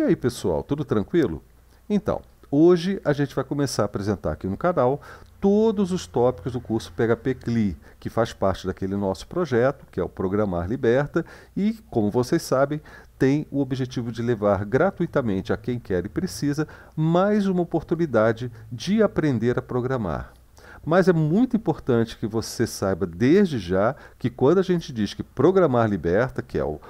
E aí, pessoal, tudo tranquilo? Então, hoje a gente vai começar a apresentar aqui no canal todos os tópicos do curso PHP CLI, que faz parte daquele nosso projeto, que é o Programar Liberta, e, como vocês sabem, tem o objetivo de levar gratuitamente a quem quer e precisa mais uma oportunidade de aprender a programar. Mas é muito importante que você saiba desde já que quando a gente diz que programar liberta, que é o,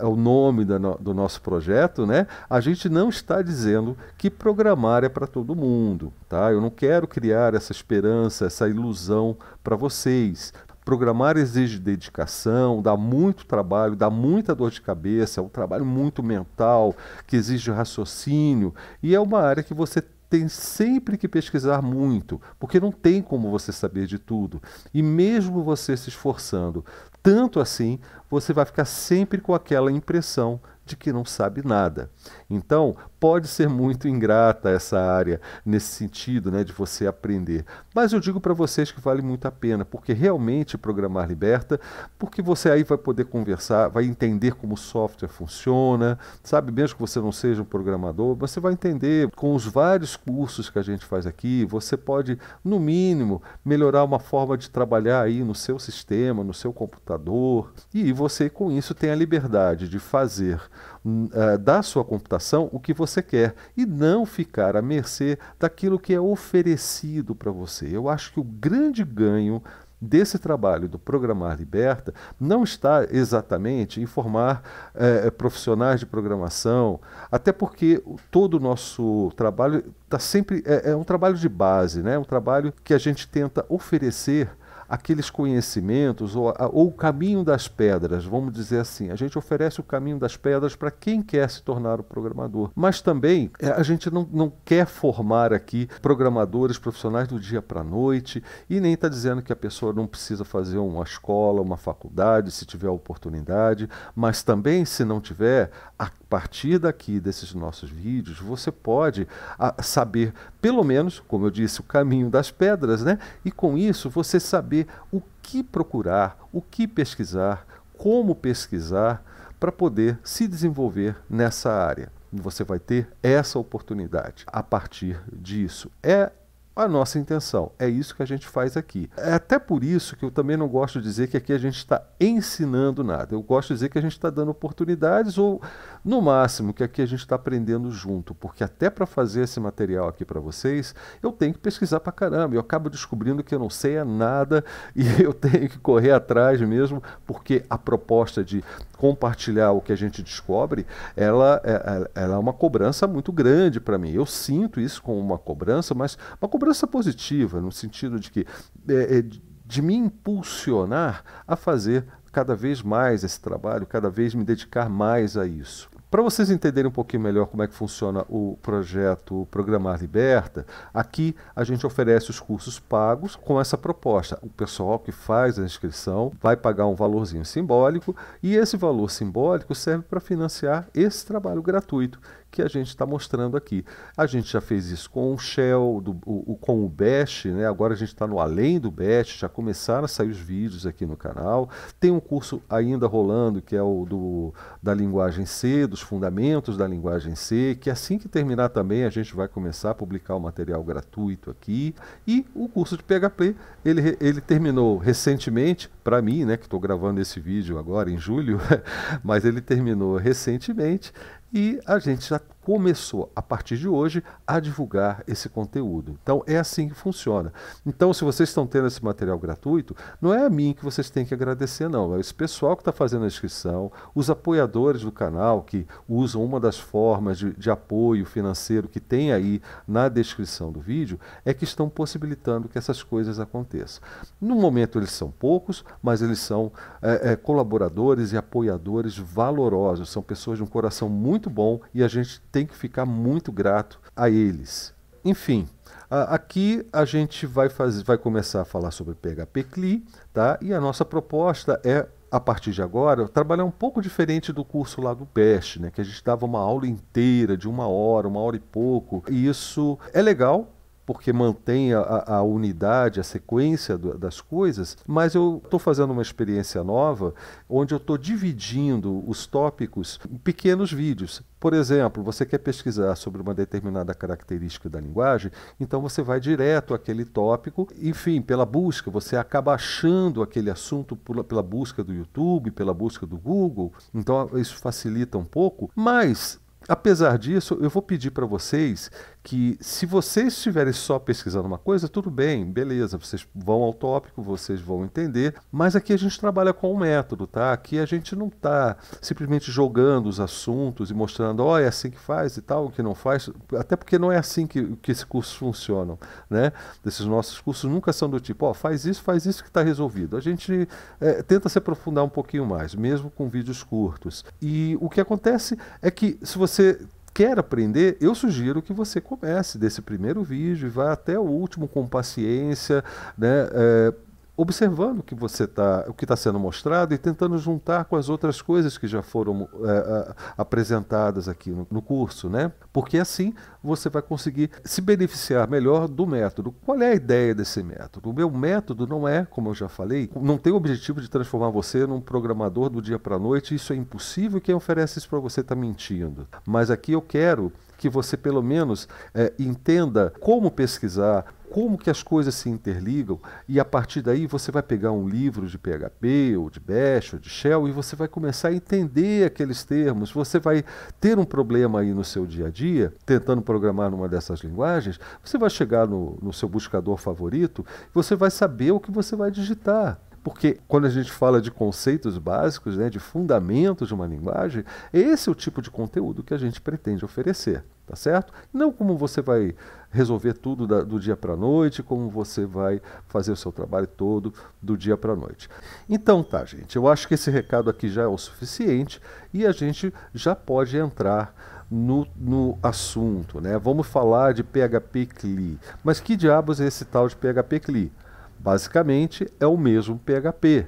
é o nome no, do nosso projeto, né, a gente não está dizendo que programar é para todo mundo. Tá? Eu não quero criar essa esperança, essa ilusão para vocês. Programar exige dedicação, dá muito trabalho, dá muita dor de cabeça, é um trabalho muito mental, que exige raciocínio, e é uma área que você tem sempre que pesquisar muito, porque não tem como você saber de tudo. E mesmo você se esforçando, tanto assim, você vai ficar sempre com aquela impressão de que não sabe nada. Então, pode ser muito ingrata essa área nesse sentido, né, de você aprender. Mas eu digo para vocês que vale muito a pena, porque realmente programar liberta, porque você aí vai poder conversar, vai entender como o software funciona, sabe, mesmo que você não seja um programador, você vai entender com os vários cursos que a gente faz aqui, você pode no mínimo melhorar uma forma de trabalhar aí no seu sistema, no seu computador, e você com isso tem a liberdade de fazer uh, da sua computação o que você quer e não ficar à mercê daquilo que é oferecido para você. Eu acho que o grande ganho desse trabalho do Programar Liberta não está exatamente em formar eh, eh, profissionais de programação, até porque todo o nosso trabalho está sempre. É, é, um trabalho de base, né? é um trabalho que a gente tenta oferecer aqueles conhecimentos ou, ou o caminho das pedras, vamos dizer assim. A gente oferece o caminho das pedras para quem quer se tornar o programador. Mas também é, a gente não, não quer formar aqui programadores profissionais do dia para a noite e nem está dizendo que a pessoa não precisa fazer uma escola, uma faculdade, se tiver a oportunidade, mas também se não tiver, a partir daqui desses nossos vídeos, você pode a, ah, saber, pelo menos, como eu disse, o caminho das pedras, né? E com isso você saber saber o que procurar, o que pesquisar, como pesquisar para poder se desenvolver nessa área. Você vai ter essa oportunidade a partir disso. É a nossa intenção. É isso que a gente faz aqui. É até por isso que eu também não gosto de dizer que aqui a gente está ensinando nada. Eu gosto de dizer que a gente está dando oportunidades ou, no máximo, que aqui a gente está aprendendo junto. Porque até para fazer esse material aqui para vocês, eu tenho que pesquisar para caramba. Eu acabo descobrindo que eu não sei é nada e eu tenho que correr atrás mesmo, porque a proposta de compartilhar o que a gente descobre, ela é, é ela é uma cobrança muito grande para mim. Eu sinto isso como uma cobrança, mas uma cobrança Cobrança positiva, no sentido de que é, é, de me impulsionar a fazer cada vez mais esse trabalho, cada vez me dedicar mais a isso. Para vocês entenderem um pouquinho melhor como é que funciona o projeto Programar Liberta, aqui a gente oferece os cursos pagos com essa proposta. O pessoal que faz a inscrição vai pagar um valorzinho simbólico e esse valor simbólico serve para financiar esse trabalho gratuito que a gente está mostrando aqui. A gente já fez isso com o Shell, do, o, com o Bash, né? agora a gente está no além do Bash, já começaram a sair os vídeos aqui no canal. Tem um curso ainda rolando, que é o do, da linguagem C, dos fundamentos da linguagem C, que assim que terminar também a gente vai começar a publicar o material gratuito aqui. E o curso de PHP, ele, ele terminou recentemente, para mim, né, que estou gravando esse vídeo agora em julho, mas ele terminou recentemente e a gente já começou, a partir de hoje, a divulgar esse conteúdo. Então, é assim que funciona. Então, se vocês estão tendo esse material gratuito, não é a mim que vocês têm que agradecer, não. É esse pessoal que está fazendo a inscrição, os apoiadores do canal, que usam uma das formas de, de apoio financeiro que tem aí na descrição do vídeo, é que estão possibilitando que essas coisas aconteçam. No momento, eles são poucos, mas eles são é, é, colaboradores e apoiadores valorosos. São pessoas de um coração muito bom e a gente tem que ficar muito grato a eles. Enfim, aqui a gente vai, fazer, vai começar a falar sobre PHP CLI, tá? E a nossa proposta é a partir de agora, trabalhar um pouco diferente do curso lá do PEST, né? que a gente dava uma aula inteira de uma hora, uma hora e pouco. E isso é legal, porque mantém a, a unidade, a sequência do, das coisas, mas eu estou fazendo uma experiência nova onde eu estou dividindo os tópicos em pequenos vídeos. Por exemplo, você quer pesquisar sobre uma determinada característica da linguagem, então você vai direto àquele tópico, enfim, pela busca, você acaba achando aquele assunto pela busca do YouTube, pela busca do Google, então isso facilita um pouco, mas Apesar disso, eu vou pedir para vocês que se vocês estiverem só pesquisando uma coisa, tudo bem, beleza, vocês vão ao tópico, vocês vão entender, mas aqui a gente trabalha com um método, tá? Aqui a gente não está simplesmente jogando os assuntos e mostrando, ó, oh, é assim que faz e tal, que não faz, até porque não é assim que, que esses cursos funcionam, né? Esses nossos cursos nunca são do tipo, ó, oh, faz isso, faz isso que está resolvido. A gente é, tenta se aprofundar um pouquinho mais, mesmo com vídeos curtos. E o que acontece é que se você quer aprender, eu sugiro que você comece desse primeiro vídeo e vá até o último com paciência, né? É, observando o que você está, o que está sendo mostrado e tentando juntar com as outras coisas que já foram é, é, apresentadas aqui no, no, curso, né? Porque assim você vai conseguir se beneficiar melhor do método. Qual é a ideia desse método? O meu método não é, como eu já falei, não tem o objetivo de transformar você num programador do dia para a noite. Isso é impossível. Quem oferece isso para você está mentindo. Mas aqui eu quero que você pelo menos é, entenda como pesquisar, como que as coisas se interligam e a partir daí você vai pegar um livro de PHP ou de Bash ou de Shell e você vai começar a entender aqueles termos. Você vai ter um problema aí no seu dia a dia, tentando programar numa dessas linguagens, você vai chegar no, no seu buscador favorito você vai saber o que você vai digitar porque quando a gente fala de conceitos básicos, né, de fundamentos de uma linguagem, esse é o tipo de conteúdo que a gente pretende oferecer, tá certo? Não como você vai resolver tudo da, do dia para a noite, como você vai fazer o seu trabalho todo do dia para a noite. Então tá, gente, eu acho que esse recado aqui já é o suficiente e a gente já pode entrar no, no, assunto, né? Vamos falar de PHP CLI. Mas que diabos é esse tal de PHP CLI? Basicamente é o mesmo PHP,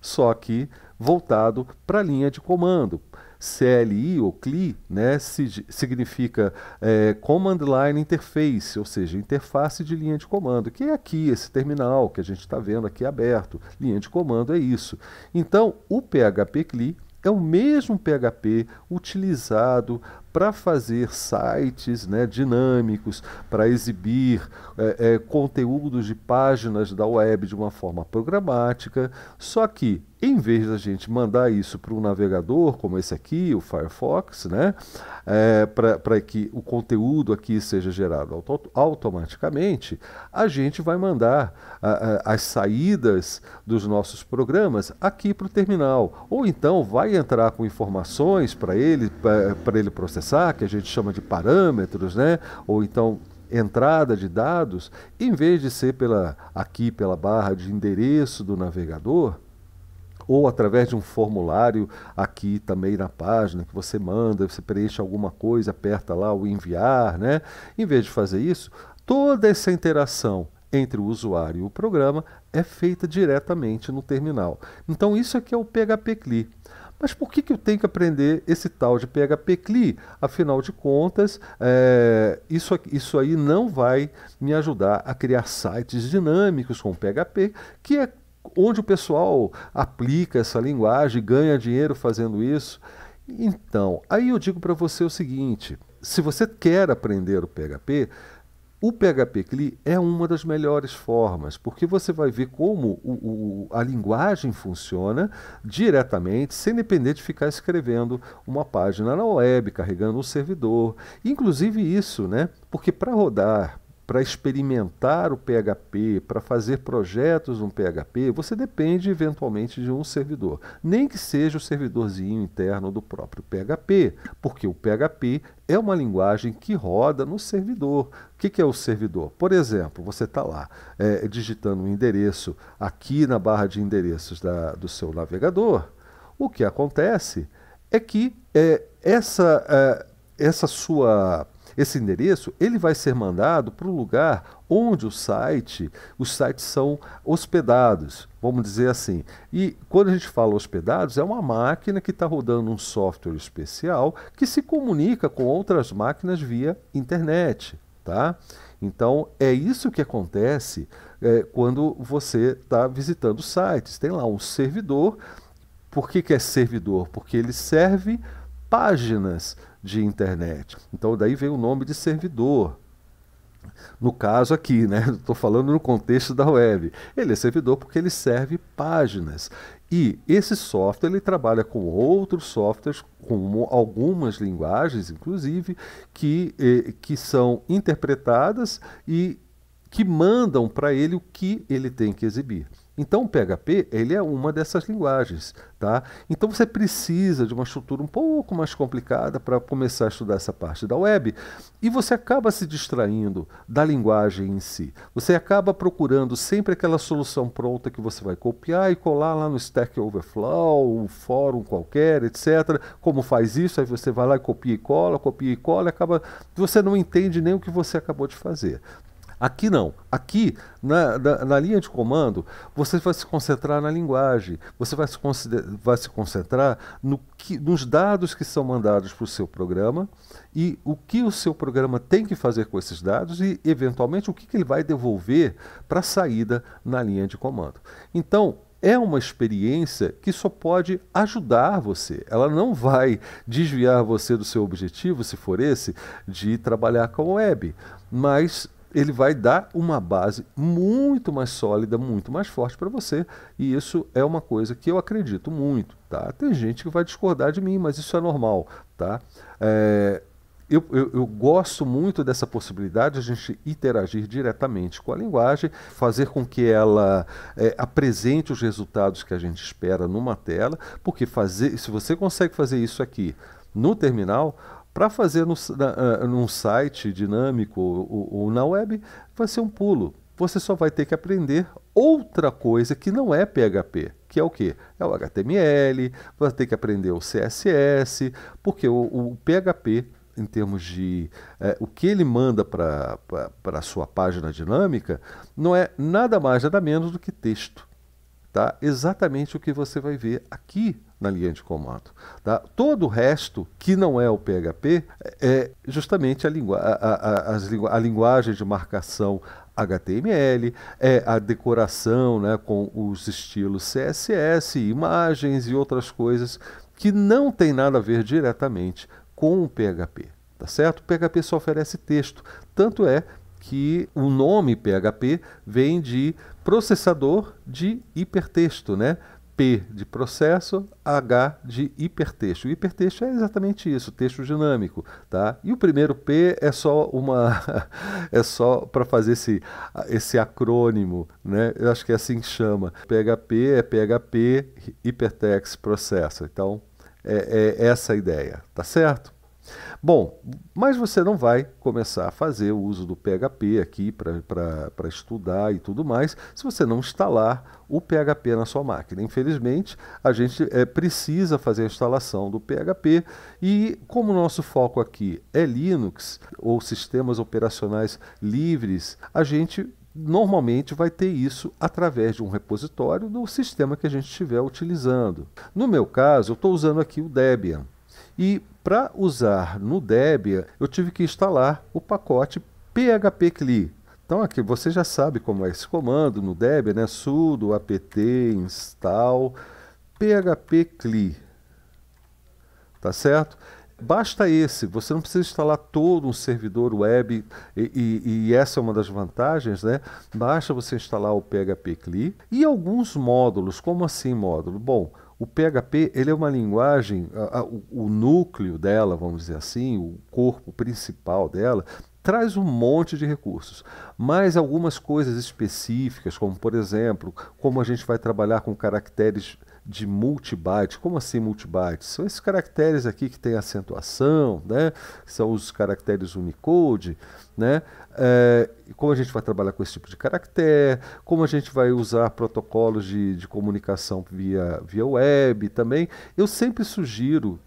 só que voltado para a linha de comando. CLI ou CLI né, significa é, Command Line Interface, ou seja, interface de linha de comando, que é aqui, esse terminal que a gente está vendo aqui aberto. Linha de comando é isso. Então, o PHP CLI é o mesmo PHP utilizado para fazer sites né, dinâmicos, para exibir é, é, conteúdos de páginas da web de uma forma programática, só que em vez da gente mandar isso para um navegador como esse aqui, o Firefox, né, é, para que o conteúdo aqui seja gerado auto automaticamente, a gente vai mandar a, a, as saídas dos nossos programas aqui para o terminal. Ou então vai entrar com informações para ele, para ele processar, que a gente chama de parâmetros, né, ou então entrada de dados, em vez de ser pela, aqui pela barra de endereço do navegador, ou através de um formulário aqui também na página que você manda, você preenche alguma coisa, aperta lá o enviar, né? Em vez de fazer isso, toda essa interação entre o usuário e o programa é feita diretamente no terminal. Então isso aqui é o PHP CLI. Mas por que, que eu tenho que aprender esse tal de PHP CLI? Afinal de contas, é, isso, isso aí não vai me ajudar a criar sites dinâmicos com PHP, que é onde o pessoal aplica essa linguagem, ganha dinheiro fazendo isso. Então, aí eu digo para você o seguinte: se você quer aprender o PHP, o PHP CLI é uma das melhores formas, porque você vai ver como o, o, a linguagem funciona diretamente, sem depender de ficar escrevendo uma página na web, carregando um servidor. Inclusive isso, né? Porque para rodar para experimentar o PHP, para fazer projetos no PHP, você depende eventualmente de um servidor, nem que seja o servidorzinho interno do próprio PHP, porque o PHP é uma linguagem que roda no servidor. O que, que é o servidor? Por exemplo, você está lá é, digitando um endereço aqui na barra de endereços da, do seu navegador. O que acontece é que é, essa, é, essa sua esse endereço ele vai ser mandado para o lugar onde o site, os sites são hospedados, vamos dizer assim. E quando a gente fala hospedados, é uma máquina que está rodando um software especial que se comunica com outras máquinas via internet, tá? Então é isso que acontece é, quando você está visitando sites. Tem lá um servidor. Por que, que é servidor? Porque ele serve páginas de internet. Então daí vem o nome de servidor. No caso aqui, né? Estou falando no contexto da web. Ele é servidor porque ele serve páginas. E esse software ele trabalha com outros softwares, com algumas linguagens, inclusive, que, eh, que são interpretadas e que mandam para ele o que ele tem que exibir. Então o PHP ele é uma dessas linguagens, tá? Então você precisa de uma estrutura um pouco mais complicada para começar a estudar essa parte da web e você acaba se distraindo da linguagem em si. Você acaba procurando sempre aquela solução pronta que você vai copiar e colar lá no Stack Overflow, um fórum qualquer, etc. Como faz isso? Aí você vai lá e copia e cola, copia e cola, e acaba você não entende nem o que você acabou de fazer. Aqui não. Aqui, na, na, na, linha de comando, você vai se concentrar na linguagem, você vai se, vai se concentrar no que, nos dados que são mandados para o seu programa e o que o seu programa tem que fazer com esses dados e, eventualmente, o que, que ele vai devolver para a saída na linha de comando. Então, é uma experiência que só pode ajudar você. Ela não vai desviar você do seu objetivo, se for esse, de trabalhar com a web, mas ele vai dar uma base muito mais sólida, muito mais forte para você. E isso é uma coisa que eu acredito muito. Tá? Tem gente que vai discordar de mim, mas isso é normal. Tá? É, eu, eu, eu, gosto muito dessa possibilidade de a gente interagir diretamente com a linguagem, fazer com que ela é, apresente os resultados que a gente espera numa tela, porque fazer, se você consegue fazer isso aqui no terminal, para fazer no, na, ah, num site dinâmico ou, ou na web, vai ser um pulo. Você só vai ter que aprender outra coisa que não é PHP, que é o que? É o HTML, vai ter que aprender o CSS, porque o, o PHP, em termos de é, o que ele manda para a sua página dinâmica, não é nada mais, nada menos do que texto. Tá? Exatamente o que você vai ver aqui na linha de comando. Tá? Todo o resto, que não é o PHP, é justamente a, lingu a, a, a linguagem de marcação HTML, é a decoração né, com os estilos CSS, imagens e outras coisas que não tem nada a ver diretamente com o PHP. Tá certo? O PHP só oferece texto. Tanto é que o nome PHP vem de processador de hipertexto, né? P de processo, H de hipertexto. O hipertexto é exatamente isso, texto dinâmico, tá? E o primeiro P é só uma é só para fazer esse esse acrônimo, né? Eu acho que é assim que chama. PHP é PHP Hypertext Processor. Então, é, é essa a ideia, tá certo? Bom, mas você não vai começar a fazer o uso do PHP aqui para estudar e tudo mais se você não instalar o PHP na sua máquina. Infelizmente, a gente é, precisa fazer a instalação do PHP e, como o nosso foco aqui é Linux ou sistemas operacionais livres, a gente normalmente vai ter isso através de um repositório do sistema que a gente estiver utilizando. No meu caso, eu estou usando aqui o Debian. E para usar no Debian, eu tive que instalar o pacote phpcli. Então aqui você já sabe como é esse comando no Debian, né? sudo apt install phpcli. Tá certo? Basta esse, você não precisa instalar todo um servidor web, e, e, e, essa é uma das vantagens, né? Basta você instalar o PHP CLI e alguns módulos. Como assim módulo? Bom, o PHP ele é uma linguagem, a, a, o núcleo dela, vamos dizer assim, o corpo principal dela, traz um monte de recursos, mas algumas coisas específicas, como por exemplo, como a gente vai trabalhar com caracteres de multibyte. Como assim multibyte? São esses caracteres aqui que tem acentuação, né? São os caracteres Unicode, né? É, como a gente vai trabalhar com esse tipo de caractere, como a gente vai usar protocolos de, de comunicação via, via web também. Eu sempre sugiro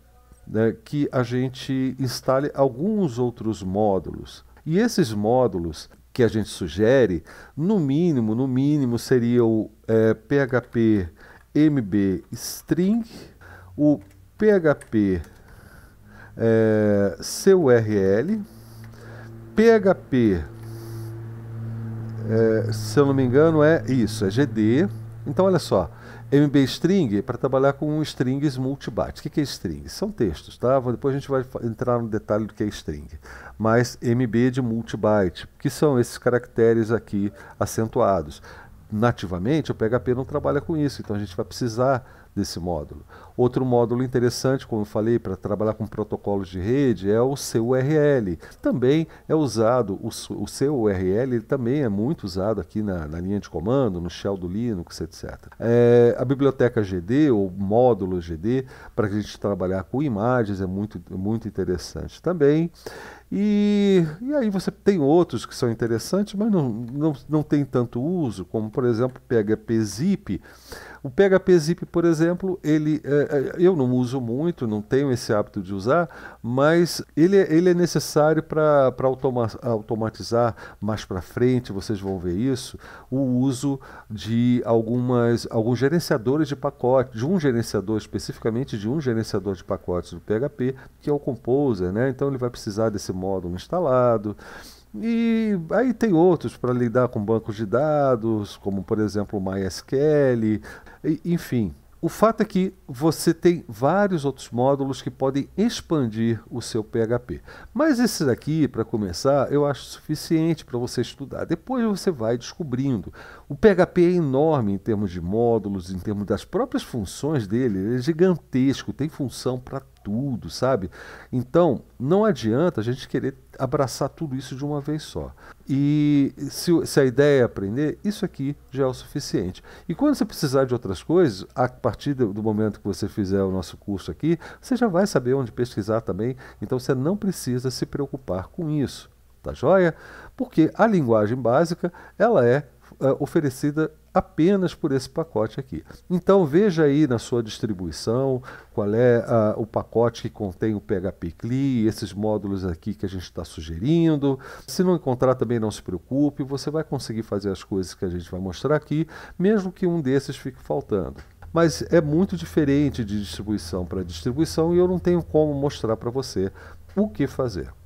né, que a gente instale alguns outros módulos. E esses módulos que a gente sugere, no mínimo, no mínimo, seria o é, PHP MB String, o PHP é, CURL, PHP, é, se eu não me engano, é isso, é GD. Então, olha só, MB String é para trabalhar com strings multibytes. O que é string? São textos, tá? Depois a gente vai entrar no detalhe do que é string. Mas MB de multibyte, que são esses caracteres aqui acentuados nativamente, o PHP não trabalha com isso, então a gente vai precisar desse módulo. Outro módulo interessante, como eu falei, para trabalhar com protocolos de rede é o CURL. Também é usado, o, CURL também é muito usado aqui na, na, linha de comando, no shell do Linux, etc. É, a biblioteca GD, ou módulo GD, para a gente trabalhar com imagens, é muito, muito interessante também. E, e aí você tem outros que são interessantes, mas não, não, não tem tanto uso, como por exemplo PHP Zip. O PHP Zip, por exemplo, ele é, é, eu não uso muito, não tenho esse hábito de usar, mas ele, é, ele é necessário para automa automatizar mais para frente, vocês vão ver isso, o uso de algumas, alguns gerenciadores de pacote, de um gerenciador especificamente, de um gerenciador de pacotes do PHP, que é o Composer, né? Então ele vai precisar desse módulo instalado. E aí tem outros para lidar com bancos de dados, como por exemplo o MySQL, e, enfim. O fato é que você tem vários outros módulos que podem expandir o seu PHP. Mas esse daqui, para começar, eu acho suficiente para você estudar. Depois você vai descobrindo. O PHP é enorme em termos de módulos, em termos das próprias funções dele, ele é gigantesco, tem função para tudo, sabe? Então, não adianta a gente querer abraçar tudo isso de uma vez só. E se, se, a ideia é aprender, isso aqui já é o suficiente. E quando você precisar de outras coisas, a partir do momento que você fizer o nosso curso aqui, você já vai saber onde pesquisar também. Então você não precisa se preocupar com isso, tá joia? Porque a linguagem básica, ela é, é oferecida apenas por esse pacote aqui. Então veja aí na sua distribuição qual é a, o pacote que contém o PHP CLI, esses módulos aqui que a gente está sugerindo. Se não encontrar também não se preocupe, você vai conseguir fazer as coisas que a gente vai mostrar aqui, mesmo que um desses fique faltando mas é muito diferente de distribuição para distribuição e eu não tenho como mostrar para você o que fazer.